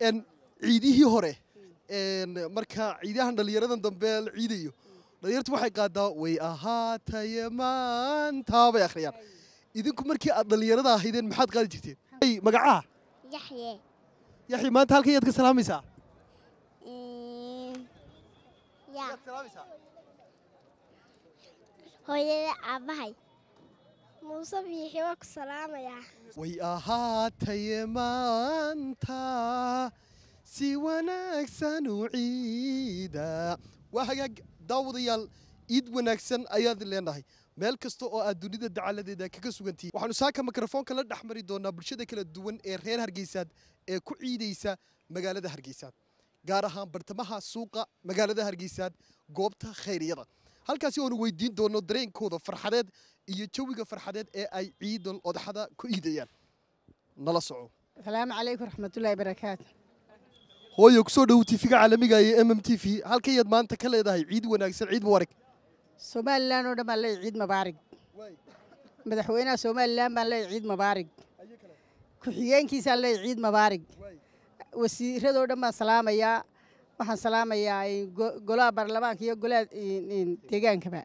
ciidihii hore marka ciidahan dhalinyaradan dambe la ciidayo dhalinyartu waxay qaadaa way ahaataye maantaa bay akhriyaan idinku markii aad dhalinyarada ahaydeen maxaad qaadi jirteen magacaha yaxye yaxye maanta halkan yaad mmm, ka salaamaysaa hooyada aabahay muuse biixi waa ku salaamayaa way ahaataye maanta si wanaagsan u ciida waa hagaag daawadayaal iid wanaagsan ayaad leenahay meel kasta oo aad dunida dacaladeeda kaga sugantihiin waxaanu saaka mikrofoonka la dhex mari doonaa bulshada kala duwan ee reer hargeysaad ee ku ciidaysa magaalada hargeysaad gaar ahaan bartamaha suuqa magaalada hargeysaad goobta khayriyada halkaasi waanu weydiin doonno dareenkooda farxadeed iyo jawiga farxadeed ee ay ciidan odaxda ku iidayaan nala soco asalaamu calaykum raxmatullahi barakaatu hooyo kusoo dhowo tiifiga caalamiga iyo m m t v halkayaad maanta ka leedahay ciid wanaagsan ciid mubaarig somalilan oo dhan baan leey ciid mubaarig madaxweynaha somalilan baan leey ciid mubaarig ku-xigeenkiisaan leey ciid mubaarig wasiiradoo dhan baan salaamayaa waxaan salaamayaa golaha baarlamaanka iyo golaha deegaankaba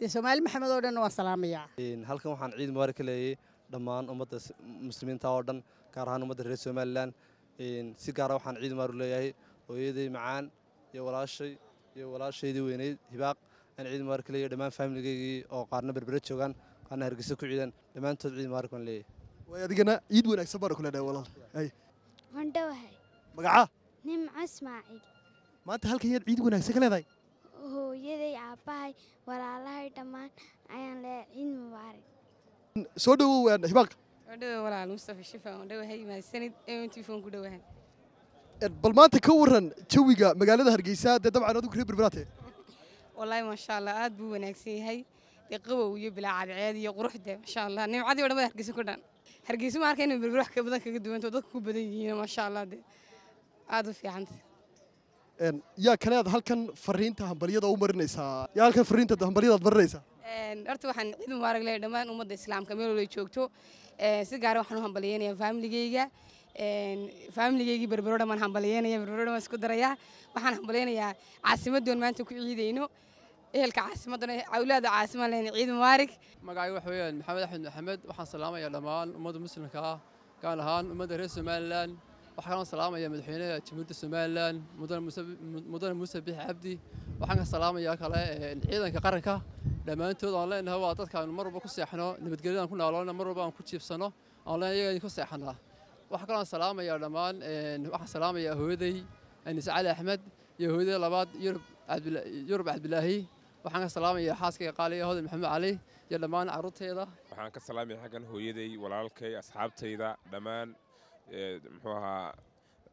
dee soomaali maxamed oo dhanna waan salaamayaa halkan waxaan ciid mubaarag ka leeyay dhammaan ummadda muslimiinta oo dhan gaar ahaan ummadda reer somalilan si gaara ah waxaan ciid mubaarag leeyahay hooyaday macaan iyo walaashay iyo walaashaydii weyneyd hibaaq aan ciid mubaarag ka leeyahay dhammaan faamiligeygi oo qaarna berbere joogaan qaarna hargeysa ku ciidan dhammaantood ciid mubaarag baan leeyahay way adigana ciid wanaagsan baan ku leedahay walaal magacaa nimco ismaaciil maanta halkan ciid wanaagsan ka leedahay hooyaday aabbahay walaalahay dhammaan ayaan leeay ciid mubaarig soo dhowow hibaalka odhawo walaal mustafa shifaan odhawo haymaadsanid eetifoon ku dhawahan bal maanta ka waran jawiga magaalada hargeysa dee dabcan adigu reer berberaate wallaahi maasha allah aad buu wanaagsan yahay dee qabow iyo bilaacadceed iyo quruxde maasha allah nimcadii o dhan bada hargeysa ku dhan hargeysa ma arkay inay berber wax ka badan kaga duwanto dadka ku badan yihiin maasha allah dee aada u fiicanta yaa kalead halkan fariinta hambalyada u marinaysaa yaa halkan fariinta hambalyadaad marinaysaa horta waxaan ciid mubaarag leeyahay dhammaan ummadda islaamka meel walba joogto si gaara ah waxaan u hambalyeynaya faamiligeyga faamiligeygii berbero dhamaan hambalyeynaya berbero dhamaan isku darayaa waxaan hambaleynayaa caasimadoon maanta ku ciidayno ehelka caasimadan awlaada caasimaan leenay ciid mubaarig magacayga waxa weeyaan maxamed axmed maxamed waxaan salaamayaa dhammaan ummadda muslimka ah gaar ahaan ummadda reer somalilan waxaa kaloo salaamaya madaxweynaha jamhuuriyadda somalilan mudane muuse bix cabdi waxaan ka salaamayaa kale eh, ciidanka qaranka dhammaantood aan leenahay waa dadka mar walba ku seexno nabadgelyadaan ku naaloona mar walba aan ku jiibsano aan leen iyaga idinku seexanaa waxaa kaloo salaamayaa dhammaan eh, waxaan salaamayaa hooyaday eh, anis cali axmed iyo hooyaday labaad yurub cabdilaahi waxaan ka salaamayaa xaaskayga qaaliga hodan maxamed cali iyo dhammaan carruurtayda waxaan ka salaamayaa xaggan hooyaday walaalkay asxaabtayda dhammaan muxuu ahaa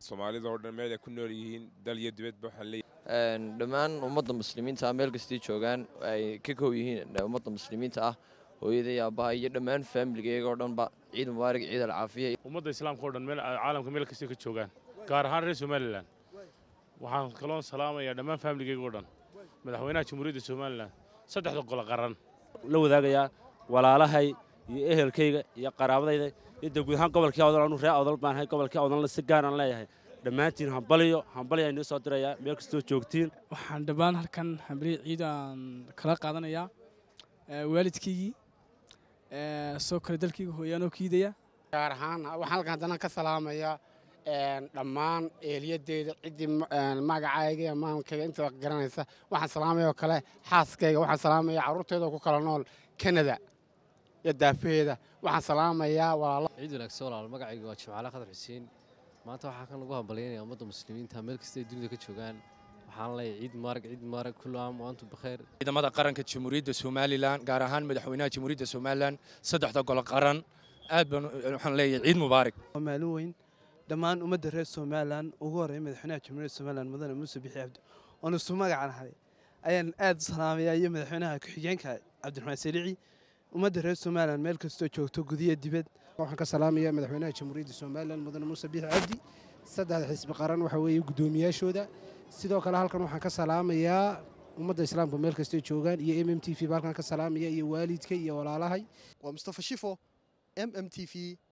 soomaalida oo dhan meel ay ku nool yihiin dal iyo dibadba waxaan leeyahay dhammaan ummadda muslimiinta ah meel kastay joogaan ay ka kow yihiin ummadda muslimiinta ah hooyada yaabaha iyo dhammaan faamiligeega oo dhanba ciid mubaarak ciid alcaafiya ummadda islaamka o dhan meel caalamka meel kastay ka joogaan gaar ahaan reer somalilan waxaan kaloo salaamayaa dhammaan faamiligeega o dhan madaxweynaha jamhuuriyadda somalilan saddexda golo qaran la wadaagayaa walaalahay iyo ehelkayga iyo qaraabadayda cidda guud ahaan gobolkii awdal anu ree awdal baan ahay gobolkii awdalna si gaaraan leeyahay dhammaantiin hambaliyo hambaliyaa inoo soo dirayaa meel kastoo joogtiin waxaan dhammaan halkan hambalyo ciid aan kala qaadanayaa waalidkaygii soo kale dalkayga hooyaanoo kiidaya gaar ahaan waxaan halkan haddana ka salaamayaa dhammaan eeliyadeeda ciddii magacayga iyo maamkayga intaba garanaysa waxaan salaamaya oo kale xaaskayga waxaan salaamaya carruurteedao ku kala nool kanada iyo daafeheeda waxaan salaamayaa walaalaciid wanaagsan walaal magacayga waa jimcale khadar xuseen maanta waxaa kan lagu hambalyaynaya ummadda muslimiinta meel kasta ay dunida ka joogaan waxaan leeyahay ciid maarag ciid maarag kull aam waantu bakheer ciidamada qaranka jamhuuriyadda somalilan gaar ahaan madaxweynaha jamhuuriyadda somalilan saddexda golo qaran aad baan waxaan leeyahay ciid mubaarak waa maalin weyn dhammaan ummadda reer somalilan ugu horreeya madaxweynaha jamhuuriyadda somalilan mudane muuse bixi cabdi oona su magacan ayaan aad u salaamayaa iyo madaxweynaha ku-xigeenka cabdiraxmaan saliici ummadda reer somalilan meel kastoo joogto gudiya dibad waxaan ka salaamayaa madaxweynaha jamhuuriyadda somalilan mudane muuse biix cabdi saddexda xisbi qaran waxa weeye guddoomiyaashooda sidoo kale halkan waxaan ka salaamayaa ummadda islaamka meel kastoo joogaan iyo m m t v ba halkan ka salaamaya iyo waalidka iyo walaalahay waa mustafa shifo m m t v